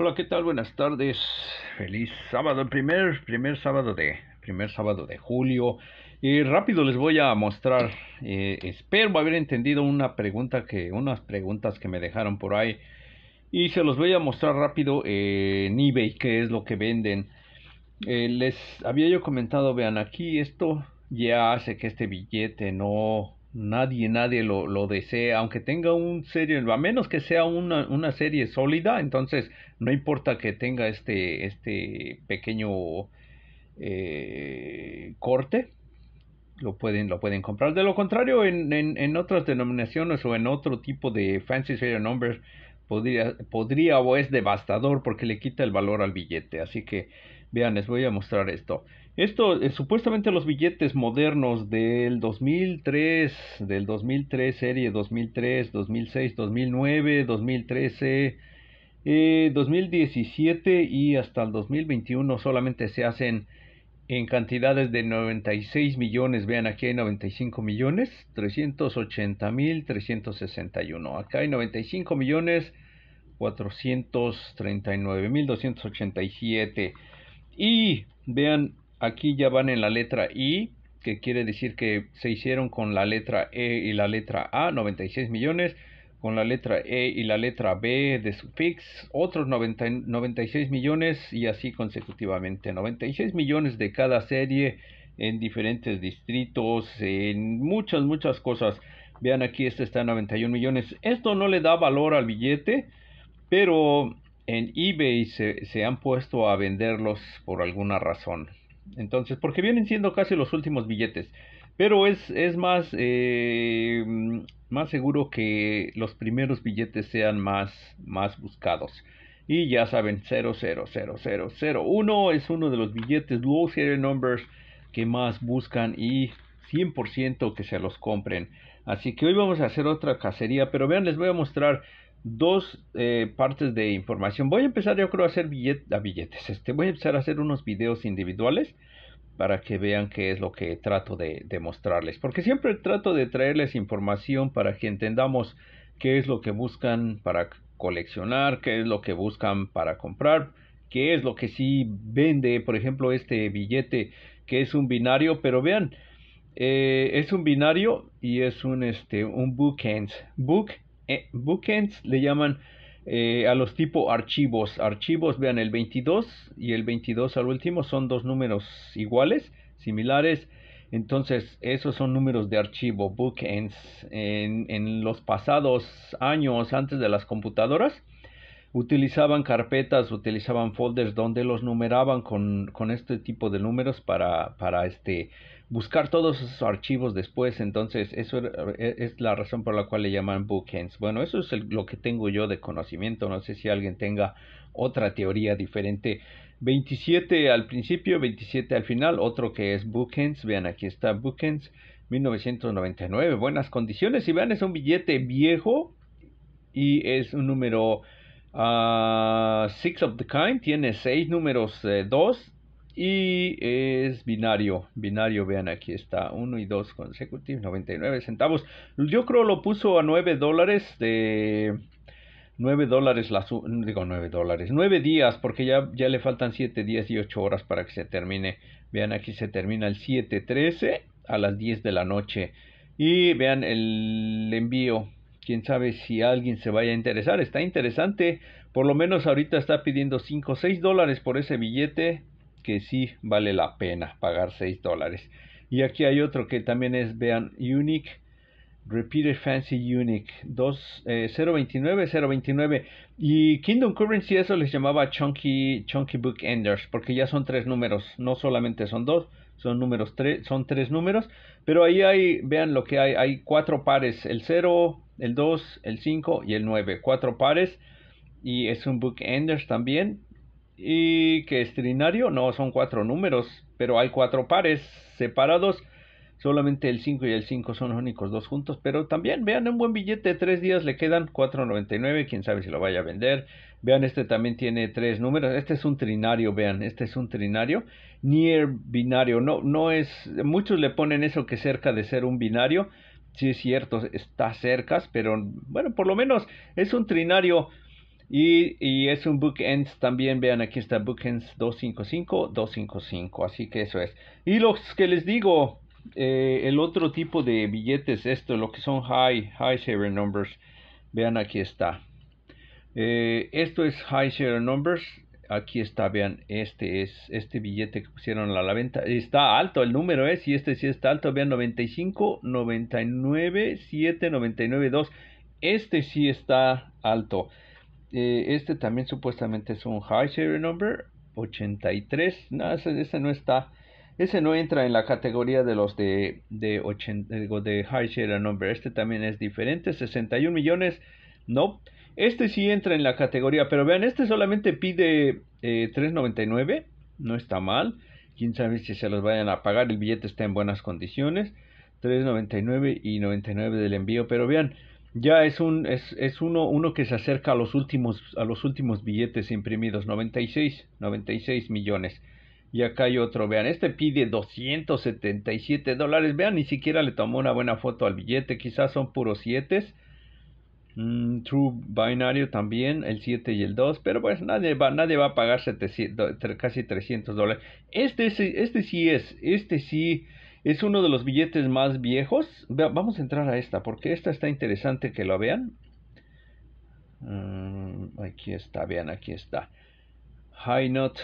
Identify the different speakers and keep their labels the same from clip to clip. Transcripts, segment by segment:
Speaker 1: Hola, ¿qué tal? Buenas tardes. Feliz sábado, el primer, primer sábado de primer sábado de julio. Y rápido les voy a mostrar. Eh, espero haber entendido una pregunta que, unas preguntas que me dejaron por ahí. Y se los voy a mostrar rápido eh, en eBay, qué es lo que venden. Eh, les había yo comentado, vean aquí, esto ya hace que este billete no nadie, nadie lo, lo desea, aunque tenga un serie, a menos que sea una, una serie sólida, entonces no importa que tenga este, este pequeño eh, corte, lo pueden, lo pueden comprar. De lo contrario, en, en, otras denominaciones o en otro tipo de fancy serial numbers, podría, podría o es devastador porque le quita el valor al billete. Así que, vean, les voy a mostrar esto. Esto, eh, supuestamente los billetes modernos del 2003, del 2003, serie 2003, 2006, 2009, 2013, 2017 y hasta el 2021 solamente se hacen en cantidades de 96 millones. Vean, aquí hay 95 millones, 380 mil, 361. Acá hay 95 millones, 439 mil, 287. Y vean, Aquí ya van en la letra I, que quiere decir que se hicieron con la letra E y la letra A, 96 millones, con la letra E y la letra B de sufix otros 96 millones y así consecutivamente. 96 millones de cada serie en diferentes distritos, en muchas, muchas cosas. Vean aquí, este está en 91 millones. Esto no le da valor al billete, pero en eBay se, se han puesto a venderlos por alguna razón. Entonces, porque vienen siendo casi los últimos billetes. Pero es, es más, eh, más seguro que los primeros billetes sean más, más buscados. Y ya saben, 000001 es uno de los billetes low serial numbers que más buscan y 100% que se los compren. Así que hoy vamos a hacer otra cacería, pero vean, les voy a mostrar dos eh, partes de información. Voy a empezar, yo creo, a hacer a billetes. Este, voy a empezar a hacer unos videos individuales para que vean qué es lo que trato de, mostrarles. Porque siempre trato de traerles información para que entendamos qué es lo que buscan para coleccionar, qué es lo que buscan para comprar, qué es lo que sí vende, por ejemplo, este billete que es un binario, pero vean, eh, es un binario y es un, este, un bookends. Book eh, bookends le llaman eh, a los tipo archivos. Archivos, vean, el 22 y el 22 al último son dos números iguales, similares. Entonces, esos son números de archivo, bookends. En, en los pasados años, antes de las computadoras, utilizaban carpetas, utilizaban folders donde los numeraban con, con este tipo de números para, para este, buscar todos esos archivos después. Entonces, eso e, es la razón por la cual le llaman bookends. Bueno, eso es lo que tengo yo de conocimiento. No sé si alguien tenga otra teoría diferente. 27 al principio, 27 al final. Otro que es bookends. Vean, aquí está bookends 1999. Buenas condiciones. Y vean, es un billete viejo y es un número. Ah, six of the kind tiene seis números 2 eh, y es binario, binario, vean aquí está, 1 y 2 consecutivos, 99 centavos. Yo creo lo puso a 9 dólares de... 9 dólares, la, digo 9 dólares, 9 días, porque ya, ya le faltan 7 días y 8 horas para que se termine. Vean, aquí se termina el 7.13 a las 10 de la noche. Y vean el envío, quién sabe si alguien se vaya a interesar, está interesante, por lo menos ahorita está pidiendo 5 o 6 dólares por ese billete que sí vale la pena pagar 6 dólares. Y aquí hay otro que también es, vean, Unique. Repeated Fancy Unique 2, 029 029 y Kingdom Currency eso les llamaba Chunky Chunky Book Enders porque ya son tres números, no solamente son dos, son números tres, son tres números, pero ahí hay vean lo que hay, hay cuatro pares, el 0, el 2, el 5 y el 9, cuatro pares y es un Book Enders también y que es trinario, no, son cuatro números, pero hay cuatro pares separados. Solamente el 5 y el 5 son los únicos dos juntos, pero también vean un buen billete, tres días le quedan 4.99, quién sabe si lo vaya a vender. Vean, este también tiene tres números, este es un trinario, vean, este es un trinario, near binario, no, no es, muchos le ponen eso que cerca de ser un binario, sí es cierto, está cerca, pero bueno, por lo menos es un trinario y, es un Bookends también, vean aquí está Bookends 255, 255, así que eso es. Y los que les digo, eh, el otro tipo de billetes, esto, lo que son High, high Share Numbers, vean aquí está. Eh, esto es High Share Numbers, aquí está, vean, este es este billete que pusieron a la venta. Está alto, el número es, eh, y este sí está alto, vean, 95, 99, 7, 99, 2. Este sí está alto. Eh, este también supuestamente es un high serial number 83. No, ese, no está. Ese no entra en la categoría de los de, de, 80, de high serial number. Este también es diferente. 61 millones. No. Este sí entra en la categoría. Pero vean, este solamente pide 3.99. Eh, no está mal. Quién sabe si se los vayan a pagar. El billete está en buenas condiciones. 3.99 y 99 del envío. Pero vean, ya es un es, es uno, uno que se acerca a los últimos a los últimos billetes imprimidos, 96, 96 millones. Y acá hay otro, vean, este pide 277 dólares. Vean, ni siquiera le tomó una buena foto al billete, quizás son puros 7. Mm, true binario también, el 7 y el 2, pero pues nadie va, nadie va a pagar 700, casi 300 dólares. Este, es este sí es, este sí es uno de los billetes más viejos. Vamos a entrar a esta, porque esta está interesante que lo vean. Mm, aquí está, vean, aquí está. High Not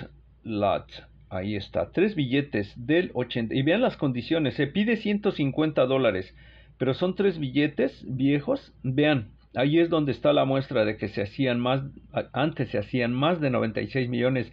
Speaker 1: Lot. Ahí está. Tres billetes del 80. Y vean las condiciones. Se pide 150 dólares. Pero son tres billetes viejos. Vean, ahí es donde está la muestra de que se hacían más. Antes se hacían más de 96 millones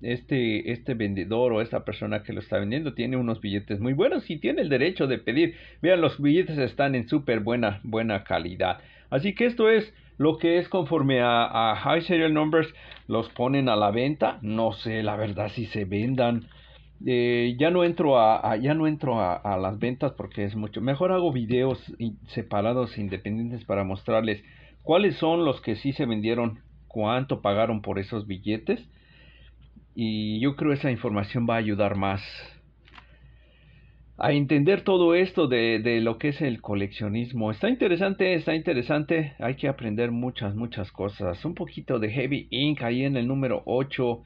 Speaker 1: este, este vendedor o esta persona que lo está vendiendo tiene unos billetes muy buenos y tiene el derecho de pedir. Vean, los billetes están en súper buena, buena calidad. Así que esto es lo que es conforme a, High Serial Numbers. Los ponen a la venta. No sé, la verdad, si se vendan. Eh, ya no entro a, ya no entro a, a, las ventas porque es mucho mejor hago videos separados independientes para mostrarles cuáles son los que sí se vendieron cuánto pagaron por esos billetes y yo creo que esa información va a ayudar más a entender todo esto de, lo que es el coleccionismo. Está interesante, está interesante. Hay que aprender muchas, muchas cosas. Un poquito de Heavy Ink ahí en el número 8.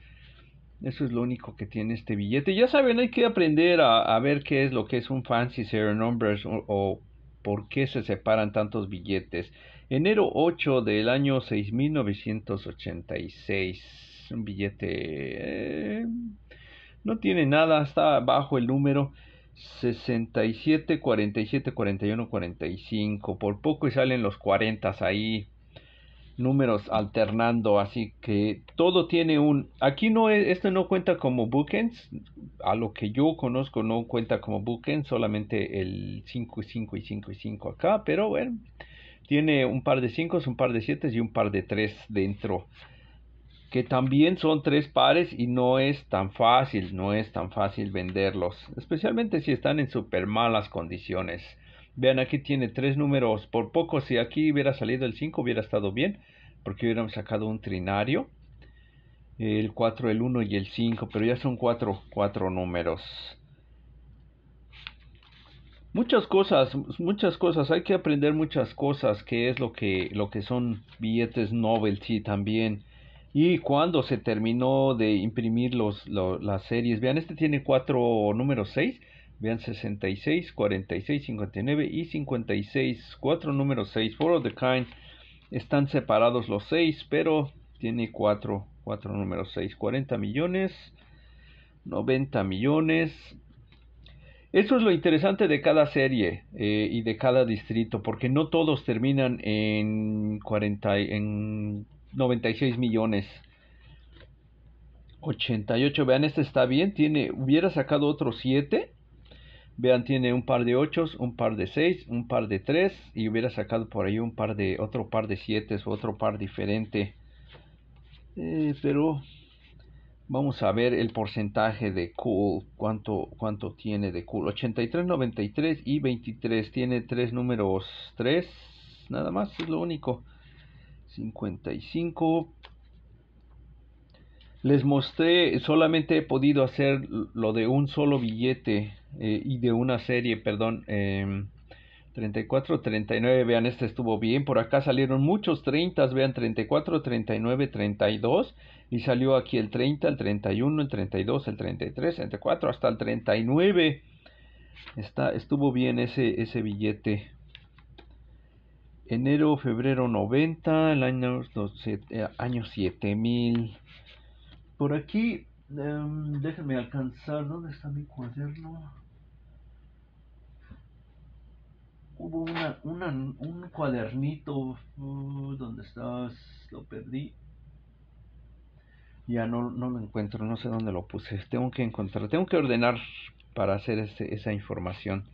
Speaker 1: Eso es lo único que tiene este billete. Ya saben, hay que aprender a, ver qué es lo que es un Fancy Serial Numbers o, o por qué se separan tantos billetes. Enero 8 del año 6986 un billete... Eh, no tiene nada, está bajo el número 67, 47, 41, 45. Por poco y salen los 40 ahí. Números alternando, así que todo tiene un. Aquí no es, esto no cuenta como bookends. A lo que yo conozco, no cuenta como bookends, solamente el 5 y 5 y 5 y 5 acá, pero bueno, tiene un par de 5, un par de 7 y un par de 3 dentro que también son tres pares y no es tan fácil, no es tan fácil venderlos, especialmente si están en súper malas condiciones. Vean, aquí tiene tres números, por poco si aquí hubiera salido el 5 hubiera estado bien, porque hubiéramos sacado un trinario, el 4, el 1 y el 5, pero ya son cuatro, cuatro números. Muchas cosas, muchas cosas, hay que aprender muchas cosas, que es lo que, lo que son billetes novelty también y cuando se terminó de imprimir los, las series, vean, este tiene cuatro números 6, vean 66, 46, 59 y 56, cuatro números 6, Four of the Kind, están separados los 6, pero tiene cuatro, cuatro números 6, 40 millones, 90 millones. Eso es lo interesante de cada serie eh, y de cada distrito, porque no todos terminan en 40, en 96 millones. 88, vean, este está bien, tiene, hubiera sacado otro 7. Vean, tiene un par de 8, un par de 6, un par de 3 y hubiera sacado por ahí un par de, otro par de 7 o otro par diferente. Eh, pero vamos a ver el porcentaje de cool, cuánto, cuánto tiene de cool. 83, 93 y 23, tiene tres números 3, nada más, es lo único. 55. Les mostré, solamente he podido hacer lo de un solo billete y de una serie, perdón. 34, 39, vean, este estuvo bien. Por acá salieron muchos 30, vean, 34, 39, 32. Y salió aquí el 30, el 31, el 32, el 33, el 34, hasta el 39. Está, estuvo bien ese, ese billete enero, febrero 90, el año, eh, año 7000. Por aquí, em, déjenme alcanzar, ¿dónde está mi cuaderno? Hubo una, un cuadernito, uh, donde ¿dónde estás? Lo perdí. Ya no, no lo encuentro, no sé dónde lo puse. Tengo que encontrar, tengo que ordenar para hacer esa información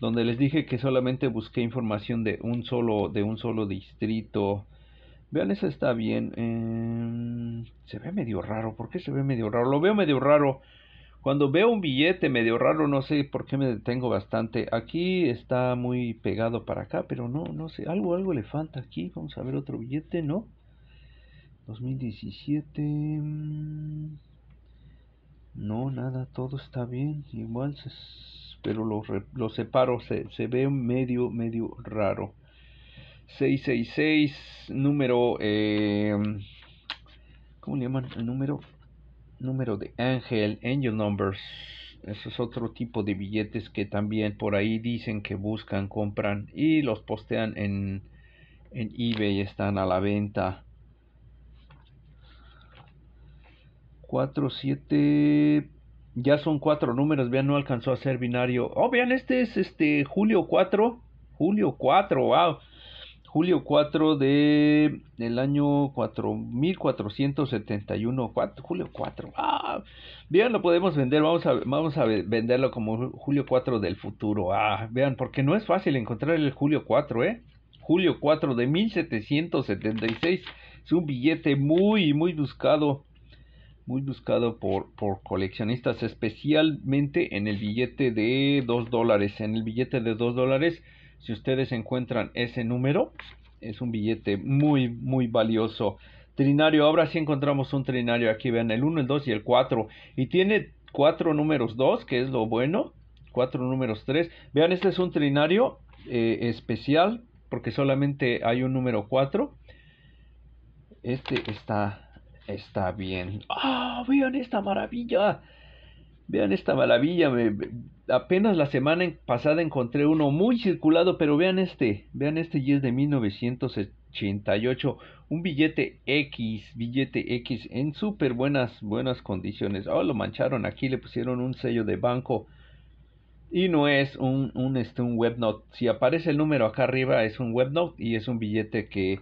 Speaker 1: donde les dije que solamente busqué información de un solo, de un solo distrito. Vean, eso está bien. Em, se ve medio raro. ¿Por qué se ve medio raro? Lo veo medio raro. Cuando veo un billete medio raro, no sé por qué me detengo bastante. Aquí está muy pegado para acá, pero no, no sé. Algo, algo le falta aquí. Vamos a ver otro billete, ¿no? 2017. Mm, no, nada, todo está bien. Igual se pero los, separo, se, ve medio, medio raro. 666, número, em, ¿cómo le llaman? El número, número de ángel, angel numbers. Eso es otro tipo de billetes que también por ahí dicen que buscan, compran y los postean en, en eBay, están a la venta. 47 ya son cuatro números, vean, no alcanzó a ser binario. Oh, vean, este es este julio 4. Julio 4, wow. Julio 4 de el año 4471. 4, julio 4, wow. Vean, lo podemos vender, vamos a, vamos a venderlo como Julio 4 del futuro. Ah, vean, porque no es fácil encontrar el Julio 4, ¿eh? Julio 4 de 1776. Es un billete muy, muy buscado muy buscado por, por coleccionistas, especialmente en el billete de 2 dólares. En el billete de 2 dólares, si ustedes encuentran ese número, es un billete muy, muy valioso. Trinario, ahora sí encontramos un trinario. Aquí vean el 1, el 2 y el 4. Y tiene cuatro números 2, que es lo bueno. Cuatro números 3. Vean, este es un trinario eh, especial porque solamente hay un número 4. Este está está bien. ¡Ah! vean esta maravilla. Vean esta maravilla. apenas la semana pasada encontré uno muy circulado, pero vean este. Vean este y es de 1988. Un billete X, billete X en súper buenas, condiciones. Oh, lo mancharon aquí, le pusieron un sello de banco. Y no es un, este, un webnote. Si aparece el número acá arriba, es un webnote y es un billete que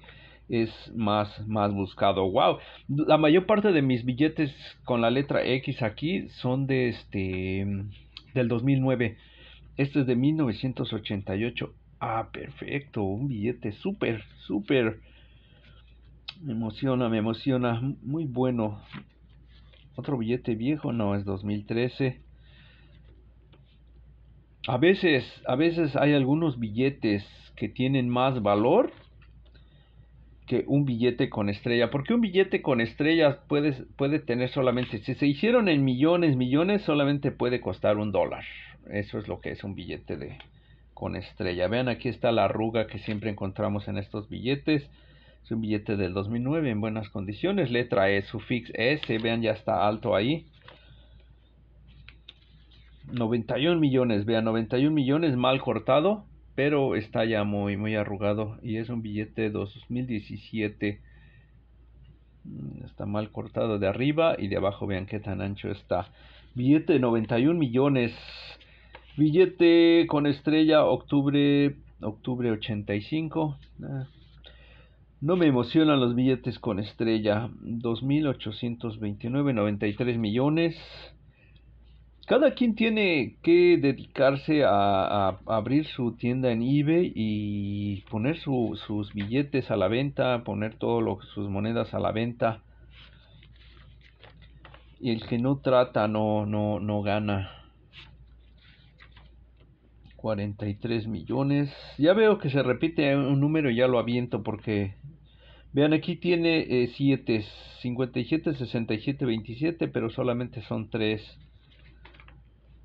Speaker 1: es más, más buscado. Wow, la mayor parte de mis billetes con la letra X aquí son de este del 2009. Este es de 1988. Ah, perfecto, un billete súper, súper. Me emociona, me emociona, muy bueno. Otro billete viejo, no, es 2013. A veces, a veces hay algunos billetes que tienen más valor que un billete con estrella. Porque un billete con estrellas puede, puede tener solamente, si se hicieron en millones, millones, solamente puede costar un dólar. Eso es lo que es un billete de, con estrella. Vean, aquí está la arruga que siempre encontramos en estos billetes. Es un billete del 2009 en buenas condiciones. Letra E, sufix S. Vean, ya está alto ahí. 91 millones, vean, 91 millones mal cortado pero está ya muy, muy arrugado y es un billete de 2017. Mm, está mal cortado de arriba y de abajo, vean qué tan ancho está. Billete de 91 millones. Billete con estrella octubre, octubre 85. Ah. No me emocionan los billetes con estrella. 2.829, 93 millones cada quien tiene que dedicarse a, abrir su tienda en eBay y poner sus billetes a la venta, poner todas sus monedas a la venta. Y el que no trata no, no, no gana. 43 millones. Ya veo que se repite un número y ya lo aviento porque... Vean, aquí tiene 7, 57, 67, 27, pero solamente son 3.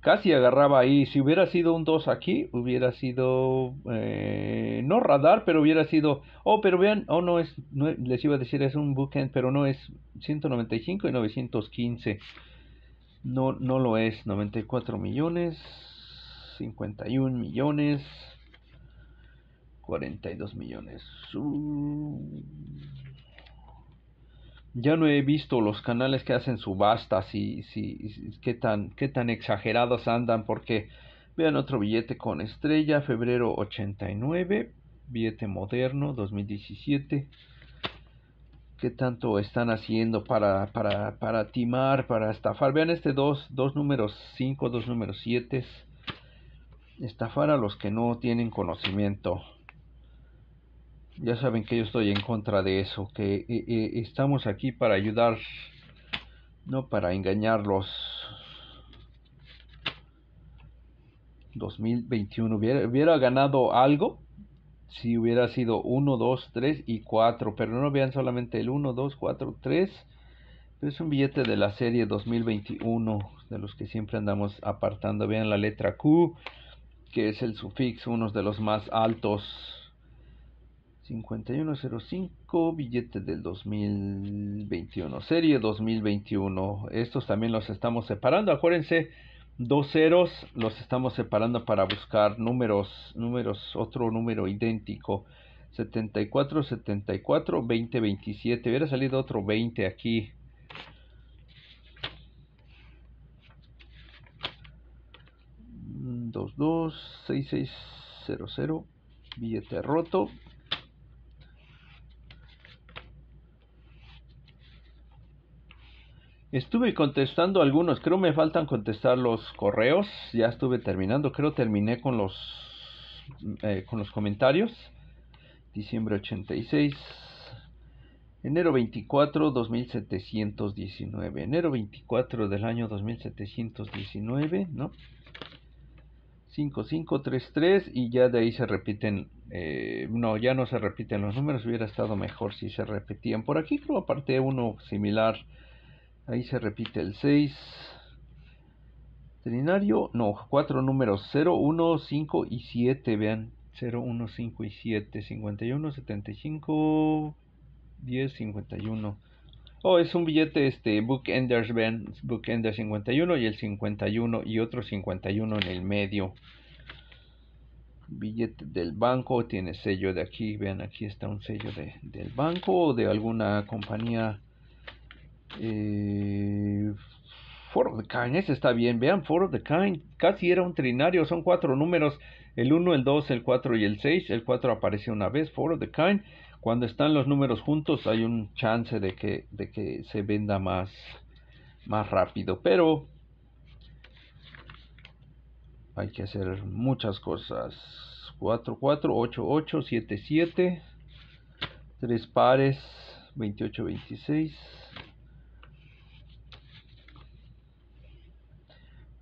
Speaker 1: casi agarraba ahí. Si hubiera sido un 2 aquí, hubiera sido, eh, no radar, pero hubiera sido, oh, pero vean, oh, no es, les iba a decir, es un bookend, pero no es 195 y 915. No, no lo es, 94 millones, 51 millones, 42 millones. Uh ya no he visto los canales que hacen subastas y, si, qué, tan, qué tan exagerados andan, porque vean otro billete con estrella, febrero 89, billete moderno 2017. ¿Qué tanto están haciendo para, para, para timar, para estafar? Vean este dos, dos números 5, dos números 7. Estafar a los que no tienen conocimiento. Ya saben que yo estoy en contra de eso, que eh, eh, estamos aquí para ayudar, no para engañarlos. 2021 hubiera, hubiera ganado algo si hubiera sido 1, 2, 3 y 4, pero no vean solamente el 1, 2, 4, 3. Es un billete de la serie 2021, de los que siempre andamos apartando. Vean la letra Q, que es el sufix, uno de los más altos 5105, billete del 2021, serie 2021. Estos también los estamos separando. Acuérdense, dos ceros los estamos separando para buscar números, números, otro número idéntico. 74, 74, 20, 27. Hubiera salido otro 20 aquí. 226600 billete roto Estuve contestando algunos, creo me faltan contestar los correos, ya estuve terminando, creo terminé con los eh, con los comentarios. Diciembre 86, enero 24, 2719, enero 24 del año 2719, ¿no? 5533 y ya de ahí se repiten, eh, no, ya no se repiten los números, hubiera estado mejor si se repetían. Por aquí creo aparte uno similar Ahí se repite el 6. Trinario, no, cuatro números 0, 1, 5 y 7, vean. 0, 1, 5 y 7, 51, 75, 10, 51. Oh, es un billete este Bookenders, vean, Bookenders 51 y el 51 y otro 51 en el medio. Billete del banco, tiene sello de aquí, vean, aquí está un sello del banco o de alguna compañía eh, of the Kind, ese está bien. Vean, 4 of the Kind. Casi era un trinario, son cuatro números. El 1, el 2, el 4 y el 6. El 4 aparece una vez, 4 of the Kind. Cuando están los números juntos hay un chance de que, de que se venda más, más rápido. Pero hay que hacer muchas cosas. 4, 4, 8, 8, 7, 7. 3 pares, 28, 26.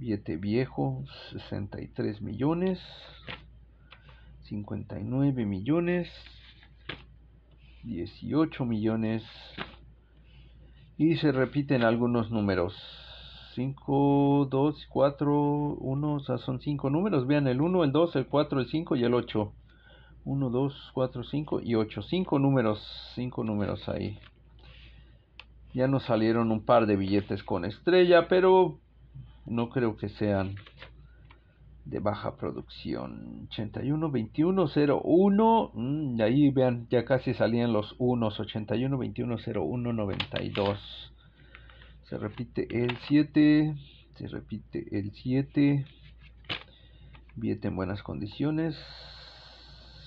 Speaker 1: Billete viejo, 63 millones. 59 millones. 18 millones. Y se repiten algunos números. 5, 2, 4, 1, o sea, son 5 números. Vean el 1, el 2, el 4, el 5 y el 8. 1, 2, 4, 5 y 8. 5 números, 5 números ahí. Ya nos salieron un par de billetes con estrella, pero no creo que sean de baja producción. 81 21 01. ahí vean, ya casi salían los unos. 81 21 01 92. Se repite el 7. Se repite el 7. viete en buenas condiciones.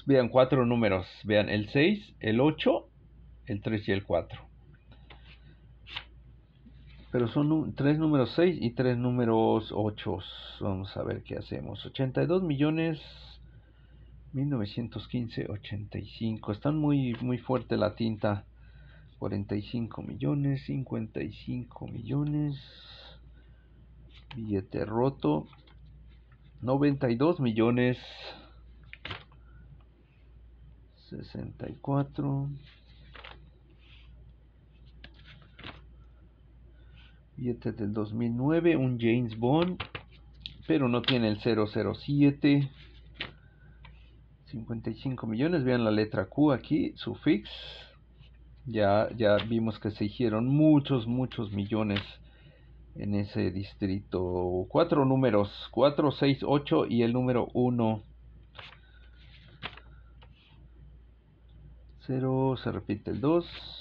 Speaker 1: Vean cuatro números. Vean el 6, el 8, el 3 y el 4. Pero son tres números 6 y tres números 8. Vamos a ver qué hacemos. 82 millones 1915, 85. Están muy, muy fuerte la tinta. 45 millones, 55 millones. Billete roto. 92 millones. 64. del 2009, un James Bond, pero no tiene el 007. 55 millones, vean la letra Q aquí, sufix. Ya, ya vimos que se hicieron muchos, muchos millones en ese distrito. Cuatro números, 4, 6, 8 y el número 1. 0 se repite el 2.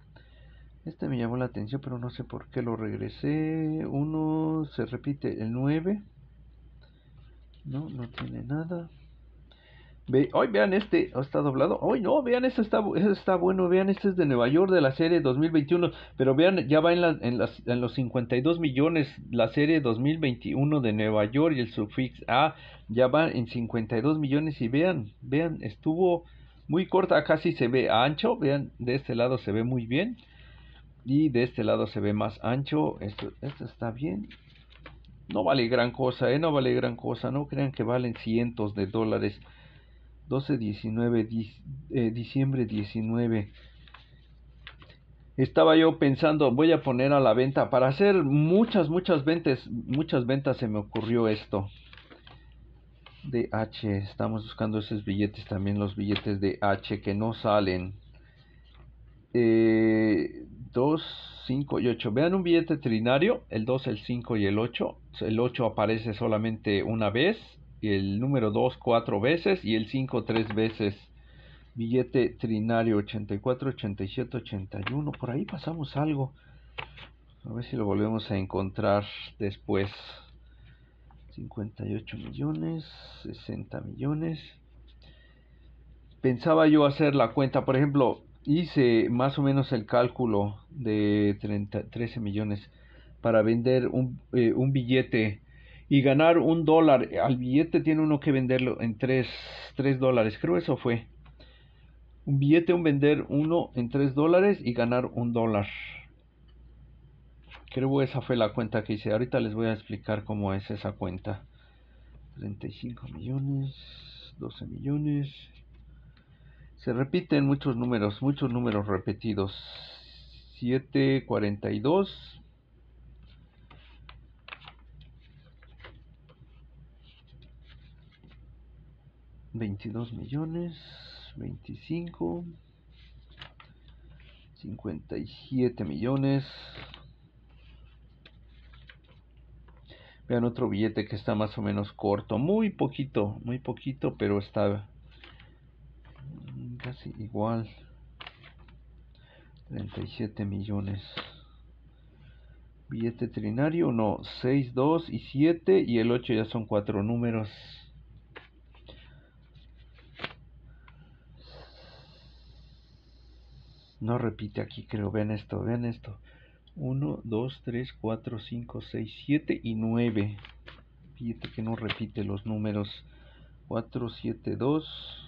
Speaker 1: Este me llamó la atención, pero no sé por qué lo regresé. Uno se repite el 9. No, no tiene nada. Ve, vean este, oh, está doblado. Ay no, vean, este está, está bueno. Vean, este es de Nueva York de la serie 2021. Pero vean, ya va en, los 52 millones la serie 2021 de Nueva York y el sufix A ya va en 52 millones. Y vean, vean, estuvo muy corta. Casi se ve ancho. Vean, de este lado se ve muy bien. Y de este lado se ve más ancho. Esto, está bien. No vale gran cosa, ¿eh? No vale gran cosa. No crean que valen cientos de dólares. 12, 19, eh, diciembre 19. Estaba yo pensando, voy a poner a la venta. Para hacer muchas, muchas ventas, muchas ventas se me ocurrió esto. De H, estamos buscando esos billetes, también los billetes de H que no salen. 2, eh, 5 y 8. Vean un billete trinario, el 2, el 5 y el 8. El 8 aparece solamente una vez, el número 2 cuatro veces y el 5 tres veces. Billete trinario 84, 87, 81. Por ahí pasamos algo. A ver si lo volvemos a encontrar después. 58 millones, 60 millones. Pensaba yo hacer la cuenta, por ejemplo, hice más o menos el cálculo de 13 millones para vender eh, un, billete y ganar un dólar. Al billete tiene uno que venderlo en 3, 3 dólares, creo eso fue. Un billete, un vender uno en 3 dólares y ganar un dólar. Creo esa fue la cuenta que hice. Ahorita les voy a explicar cómo es esa cuenta. 35 millones, 12 millones, se repiten muchos números, muchos números repetidos. 7, 42. Veintidós millones, ...25... ...57 millones. Vean otro billete que está más o menos corto, muy poquito, muy poquito, pero está casi igual 37 millones billete trinario no 6 2 y 7 y el 8 ya son cuatro números no repite aquí creo ven esto ven esto 1 2 3 4 5 6 7 y 9 billete que no repite los números 4 7 2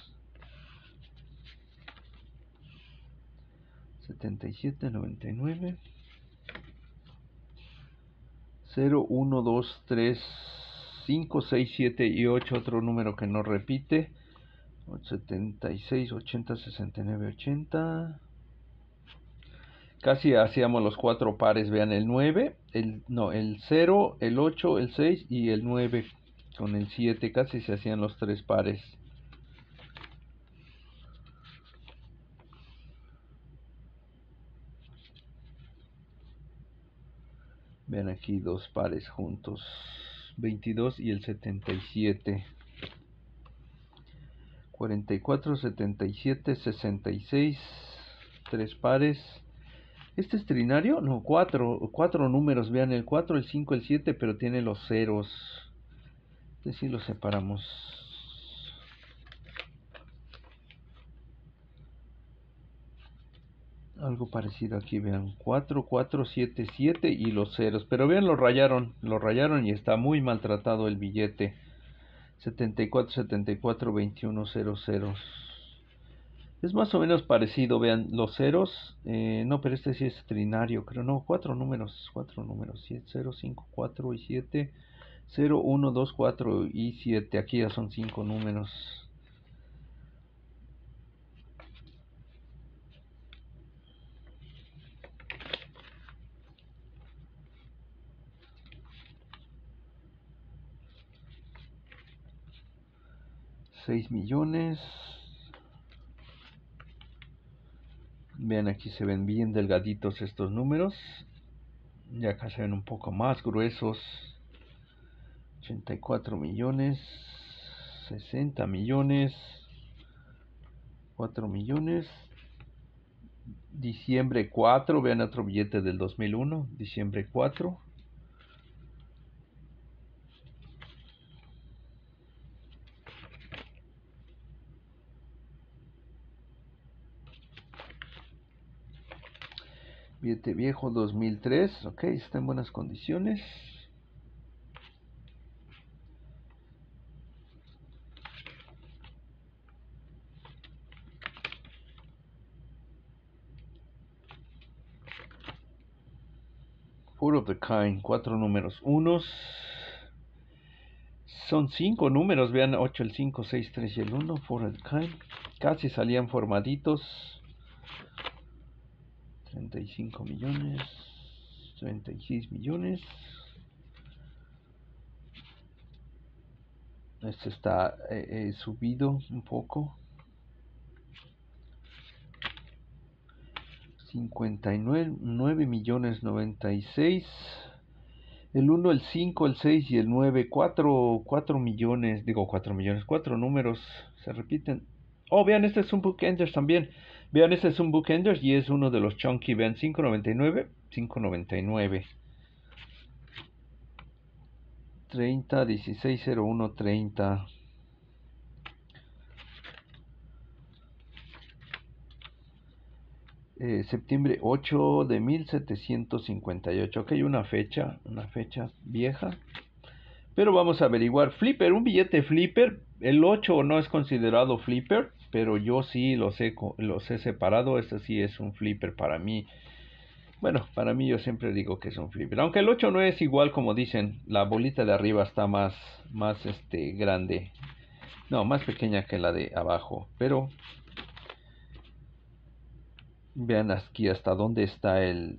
Speaker 1: 77, 99, 0, 1, 2, 3, 5, 6, 7 y 8, otro número que no repite. 76, 80, 69, 80. Casi hacíamos los cuatro pares, vean el 9, el, no, el 0, el 8, el 6 y el 9 con el 7, casi se hacían los tres pares. Vean aquí dos pares juntos. 22 y el 77. 44, 77, 66. Tres pares. Este es trinario, no, cuatro, cuatro números, vean el 4, el 5, el 7, pero tiene los ceros. Es este decir, lo separamos. algo parecido aquí, vean, 4, 4, 7, 7 y los ceros, pero vean, lo rayaron, lo rayaron y está muy maltratado el billete, 74, 74, 21, 0, 0, Es más o menos parecido, vean, los ceros, eh, no, pero este sí es trinario, creo, no, cuatro números, cuatro números, 7, 0, 5, 4 y 7, 0, 1, 2, 4 y 7, aquí ya son cinco números. 6 millones. Vean aquí se ven bien delgaditos estos números. ya acá se ven un poco más gruesos. 84 millones. 60 millones. 4 millones. Diciembre 4. Vean otro billete del 2001. Diciembre 4. Billete viejo 2003, ok, está en buenas condiciones. Four of the kind, cuatro números, unos. Son cinco números, vean, 8, el 5, 6, 3 y el 1, Four of the kind. Casi salían formaditos. 35 millones, 36 millones. Este está eh, eh, subido un poco. 59 millones 96 el 1, el 5, el 6 y el 9, 4, 4 millones, digo 4 millones, 4 números se repiten. Oh, vean, este es un bookenders también. Vean, este es un Bookenders y es uno de los chunky. Vean, 5.99. 5.99. 30, 1601, 30. septiembre 8 de 1758. hay una fecha, una fecha vieja. Pero vamos a averiguar. Flipper, un billete flipper. El 8 no es considerado flipper pero yo sí los he, los he separado. Este sí es un flipper para mí. Bueno, para mí yo siempre digo que es un flipper. Aunque el 8 no es igual como dicen, la bolita de arriba está más, más este, grande. No, más pequeña que la de abajo. Pero Vean aquí hasta dónde está el,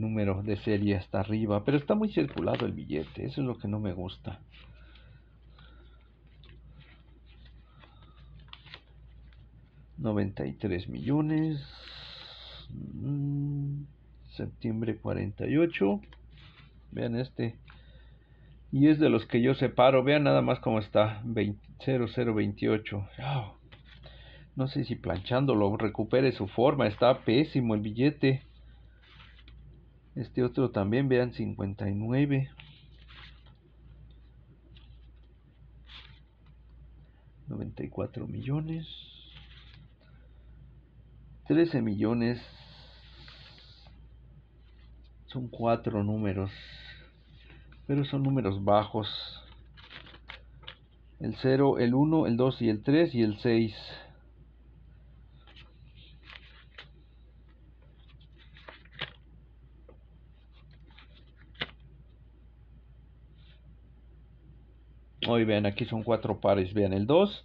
Speaker 1: número de serie hasta arriba. Pero está muy circulado el billete. Eso es lo que no me gusta. 93 millones. Mm, septiembre 48. Vean este. Y es de los que yo separo. Vean nada más cómo está. 0028. No sé si planchándolo recupere su forma. Está pésimo el billete. Este otro también, vean, 59. 94 millones. 13 millones son cuatro números, pero son números bajos. El 0, el 1, el 2 y el 3 y el 6. Hoy vean, aquí son cuatro pares. Vean, el 2,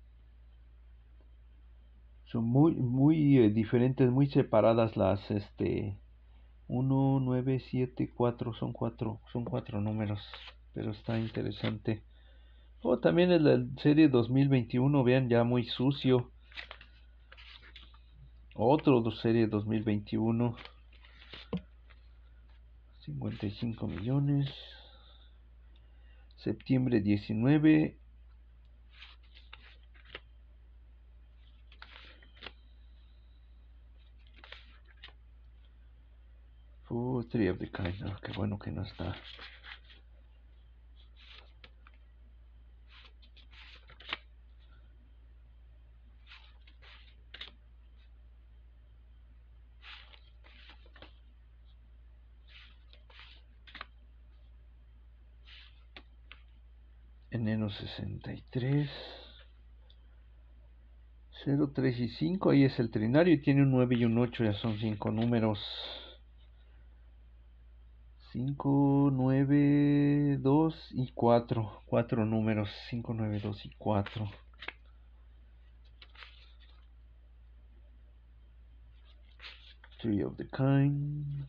Speaker 1: son muy muy eh, diferentes, muy separadas las este 1 9 7 4 son cuatro, son cuatro números, pero está interesante. O oh, también en la serie 2021, vean ya muy sucio. Otro serie 2021. 55 millones. Septiembre 19 Uh, of qué bueno que no está. Enero 63. 0, 3 y 5. Ahí es el trinario y tiene un 9 y un 8. Ya son 5 números. 5, 9, 2 y 4. 4 números. 5, 9, 2 y 4. Tree of the Kind.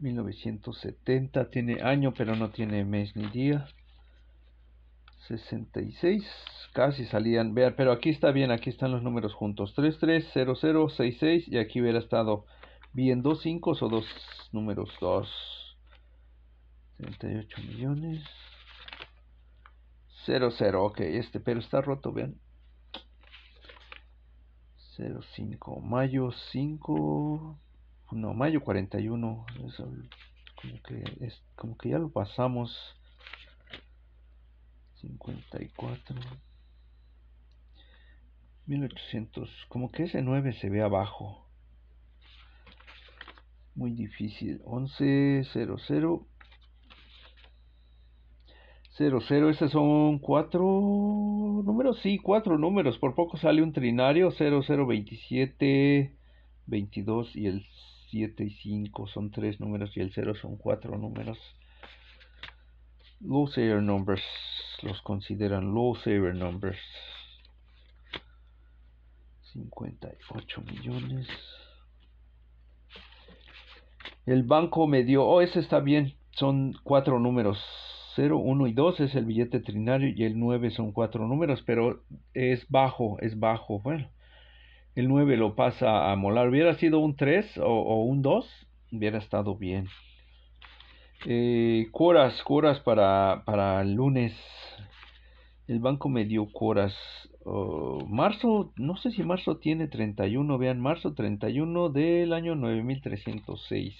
Speaker 1: 1970. Tiene año, pero no tiene mes ni día. 66. Casi salían. Vean, pero aquí está bien. Aquí están los números juntos. 3, 3, 0, 0, 6, 6, Y aquí hubiera estado Bien, 2.5 o dos números, 2 38 millones. 00, ok, este pero está roto, vean. 05, mayo 5, no, mayo 41, como que, es, como que ya lo pasamos. 54, 1800, como que ese 9 se ve abajo. Muy difícil. 11, 0, Estos son cuatro números. Sí, cuatro números. Por poco sale un trinario. 0, 27, 22 y el 7 y 5 son tres números y el 0 son cuatro números. Los Sayer numbers. Los consideran low numbers. 58 millones. El banco me dio, oh, ese está bien, son cuatro números. 0, 1 y 2 es el billete trinario y el 9 son cuatro números, pero es bajo, es bajo. Bueno, el 9 lo pasa a molar. Hubiera sido un 3 o, un 2, hubiera estado bien. Eh, curas, curas para, para el lunes el banco medio curas. Oh, marzo, no sé si marzo tiene 31, vean, marzo 31 del año 9306.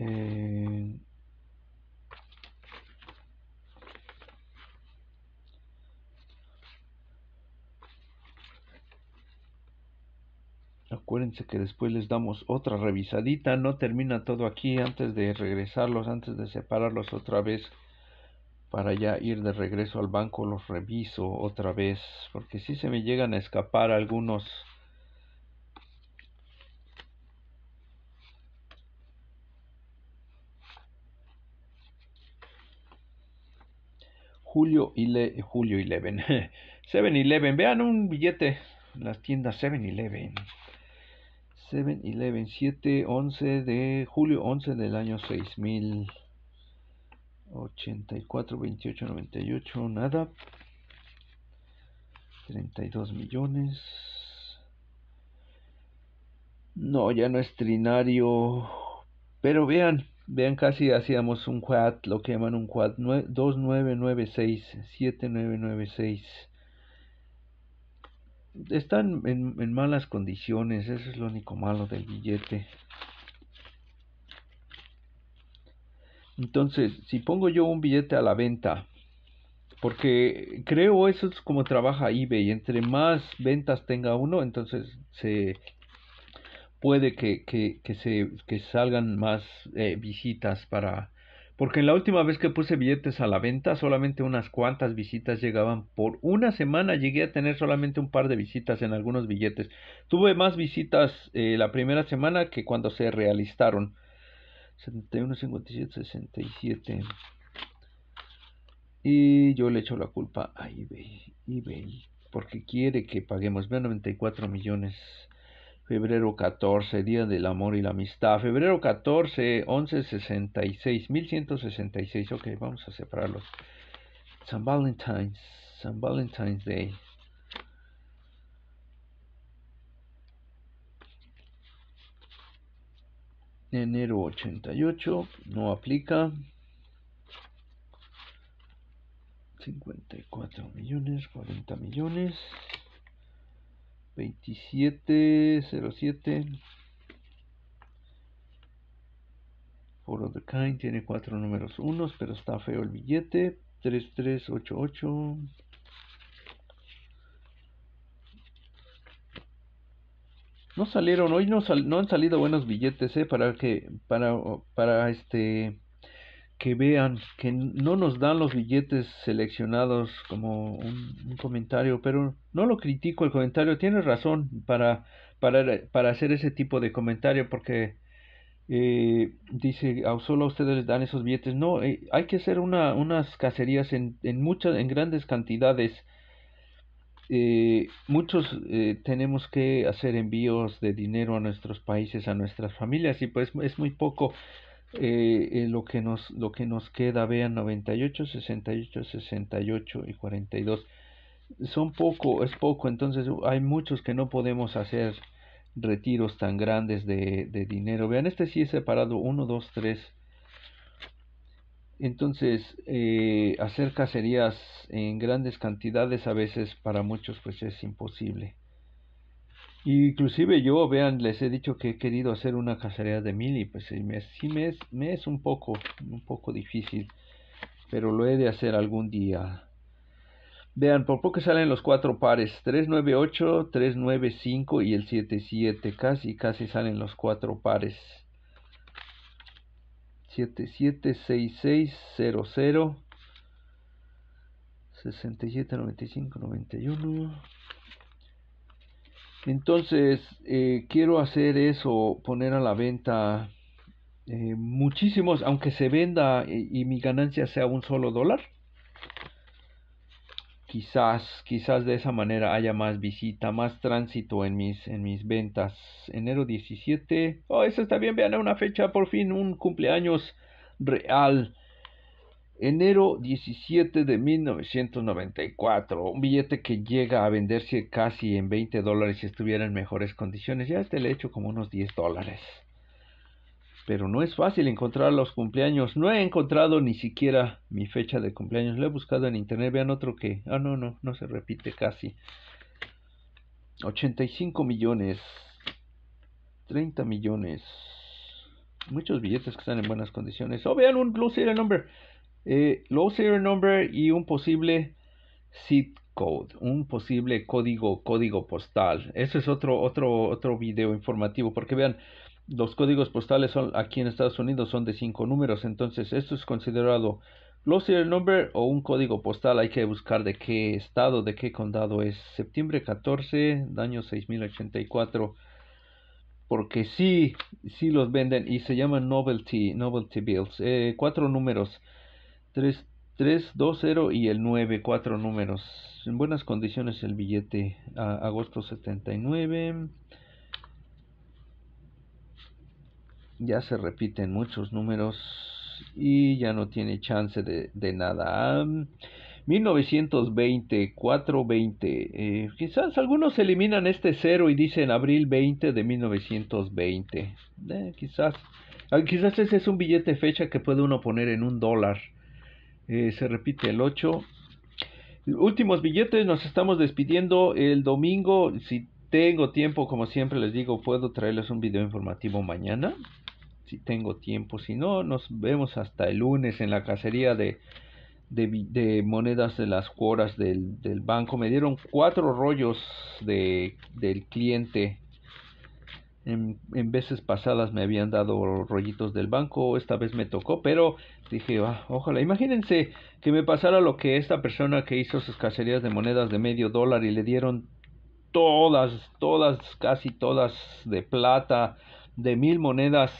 Speaker 1: Eh, acuérdense que después les damos otra revisadita, no termina todo aquí antes de regresarlos, antes de separarlos otra vez para ya ir de regreso al banco los reviso otra vez porque si se me llegan a escapar algunos Julio y Julio 11 7-Eleven, vean un billete las tiendas 7-Eleven 7-Eleven, 7-11 de julio 11 del año 6000 84, 28, 98, nada. 32 millones. No, ya no es trinario. Pero vean, vean, casi hacíamos un quad, lo que llaman un quad 2996, 7996. Están en, en malas condiciones, eso es lo único malo del billete. Entonces, si pongo yo un billete a la venta, porque creo eso es como trabaja eBay, entre más ventas tenga uno, entonces se puede que, que, que se, que salgan más eh, visitas para... Porque en la última vez que puse billetes a la venta, solamente unas cuantas visitas llegaban. Por una semana llegué a tener solamente un par de visitas en algunos billetes. Tuve más visitas eh, la primera semana que cuando se realizaron. 71, 57, 67. Y yo le echo la culpa a eBay. Porque quiere que paguemos. Vean, 94 millones. Febrero 14, Día del Amor y la Amistad. Febrero 14, 1166, 1166. Ok, vamos a separarlos. San Valentine's, San Valentine's Day. enero 88, no aplica. 54 millones, 40 millones. 2707. For the Kind tiene cuatro números unos, pero está feo el billete. 3388. No salieron, hoy no, han salido buenos billetes, ¿eh? Para que, para, para este, que vean que no nos dan los billetes seleccionados como un, comentario, pero no lo critico el comentario, tiene razón para, para, para hacer ese tipo de comentario porque eh, dice, a solo ustedes les dan esos billetes, no, eh, hay que hacer una, unas cacerías en, en muchas, en grandes cantidades eh, muchos eh, tenemos que hacer envíos de dinero a nuestros países, a nuestras familias, y pues es muy poco eh, lo, que nos, lo que nos queda. Vean 98, 68, 68 y 42. Son poco, es poco, entonces hay muchos que no podemos hacer retiros tan grandes de, de dinero. Vean, este sí es separado 1, 2, 3, entonces, eh, hacer cacerías en grandes cantidades a veces para muchos pues es imposible. Inclusive yo, vean, les he dicho que he querido hacer una cacería de mil y pues sí me, sí es, un poco, un poco difícil, pero lo he de hacer algún día. Vean, por poco salen los cuatro pares, 398, 395 y el 77, casi, casi salen los cuatro pares. 776600 679591 entonces eh, quiero hacer eso poner a la venta eh, muchísimos aunque se venda eh, y mi ganancia sea un solo dólar Quizás, quizás de esa manera haya más visita, más tránsito en mis, en mis ventas. Enero 17. Oh, eso está bien, vean una fecha, por fin, un cumpleaños real. Enero 17 de 1994, un billete que llega a venderse casi en 20 dólares si estuviera en mejores condiciones. Ya este le he hecho como unos 10 dólares pero no es fácil encontrar los cumpleaños. No he encontrado ni siquiera mi fecha de cumpleaños. Lo he buscado en internet. Vean otro que. Ah, no, no, no se repite casi. 85 millones. 30 millones. Muchos billetes que están en buenas condiciones. o oh, vean un low serial number. Eh, low serial number y un posible seed code. Un posible código, código postal. Ese es otro, otro, otro video informativo. Porque vean los códigos postales son, aquí en Estados Unidos son de cinco números, entonces esto es considerado los number o un código postal. Hay que buscar de qué estado, de qué condado es. Septiembre 14, año 6084. Porque sí, sí los venden y se llaman novelty, novelty bills. Eh, cuatro números. 3, 2, 0 y el 9, cuatro números. En buenas condiciones el billete. agosto 79. ya se repiten muchos números y ya no tiene chance de, de nada. 1920, 420. Eh, quizás algunos eliminan este cero y dicen abril 20 de 1920. Eh, quizás, ah, quizás ese es un billete fecha que puede uno poner en un dólar. Eh, se repite el 8. Últimos billetes, nos estamos despidiendo el domingo. Si tengo tiempo, como siempre les digo, puedo traerles un video informativo mañana si tengo tiempo. Si no, nos vemos hasta el lunes en la cacería de, de, monedas de las cuoras del, banco. Me dieron cuatro rollos de, del cliente. En, veces pasadas me habían dado rollitos del banco, esta vez me tocó, pero dije, ah, ojalá, imagínense que me pasara lo que esta persona que hizo sus cacerías de monedas de medio dólar y le dieron todas, todas, casi todas de plata, de mil monedas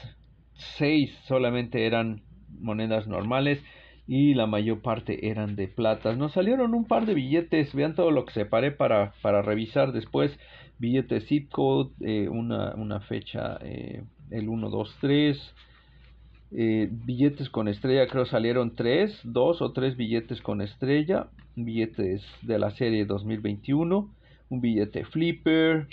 Speaker 1: seis solamente eran monedas normales y la mayor parte eran de platas. Nos salieron un par de billetes, vean todo lo que separé para, para revisar después. Billetes zip code, eh, una, una, fecha, eh, el el dos Eh, billetes con estrella, creo salieron tres, dos o tres billetes con estrella. Billetes de la serie 2021. Un billete flipper,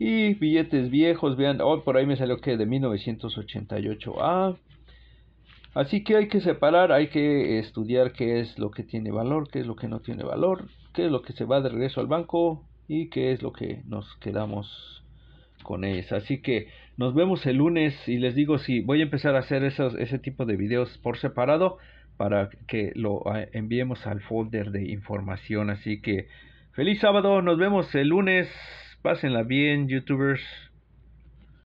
Speaker 1: y billetes viejos, vean, oh, por ahí me salió que de 1988. Ah, así que hay que separar, hay que estudiar qué es lo que tiene valor, qué es lo que no tiene valor, qué es lo que se va de regreso al banco y qué es lo que nos quedamos con eso. Así que nos vemos el lunes y les digo si voy a empezar a hacer esos, ese tipo de videos por separado para que lo ah, enviemos al folder de información. Así que feliz sábado, nos vemos el lunes. Pásenla bien, youtubers.